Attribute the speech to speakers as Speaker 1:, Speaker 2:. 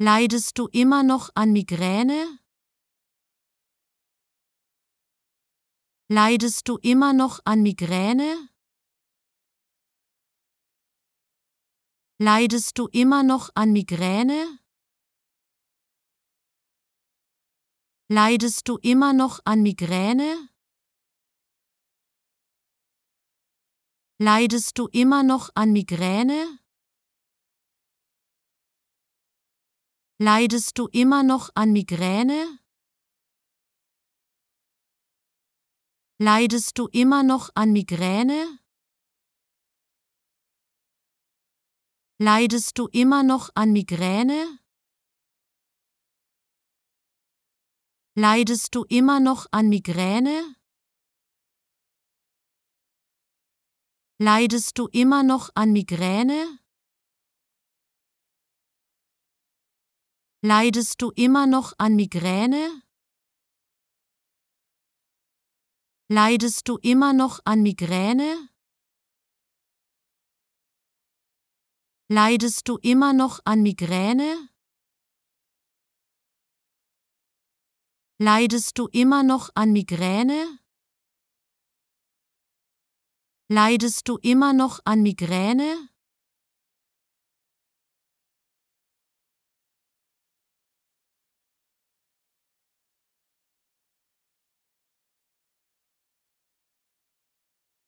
Speaker 1: Leidest du immer noch an Migräne? Leidest du immer noch an Migräne? Leidest du immer noch an Migräne? Leidest du immer noch an Migräne? Leidest du immer noch an Migräne? Leidest du immer noch an Migräne? Leidest du immer noch an Migräne? Leidest du immer noch an Migräne? Leidest du immer noch an Migräne? Leidest du immer noch an Migräne? Leidest du immer noch an Migräne? Leidest du immer noch an Migräne? Leidest du immer noch an Migräne? Leidest du immer noch an Migräne? Leidest du immer noch an Migräne?